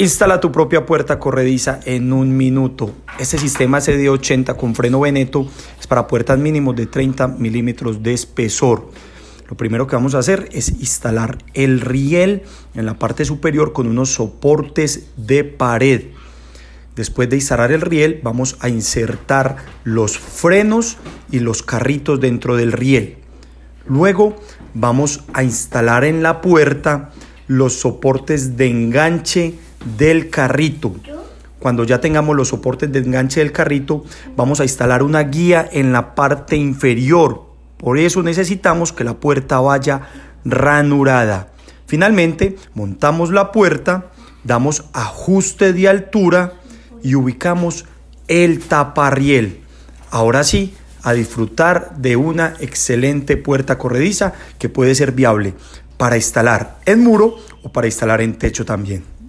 Instala tu propia puerta corrediza en un minuto. Este sistema CD80 con freno Veneto es para puertas mínimos de 30 milímetros de espesor. Lo primero que vamos a hacer es instalar el riel en la parte superior con unos soportes de pared. Después de instalar el riel vamos a insertar los frenos y los carritos dentro del riel. Luego vamos a instalar en la puerta los soportes de enganche del carrito. Cuando ya tengamos los soportes de enganche del carrito, vamos a instalar una guía en la parte inferior. Por eso necesitamos que la puerta vaya ranurada. Finalmente, montamos la puerta, damos ajuste de altura y ubicamos el taparriel. Ahora sí, a disfrutar de una excelente puerta corrediza que puede ser viable para instalar en muro o para instalar en techo también.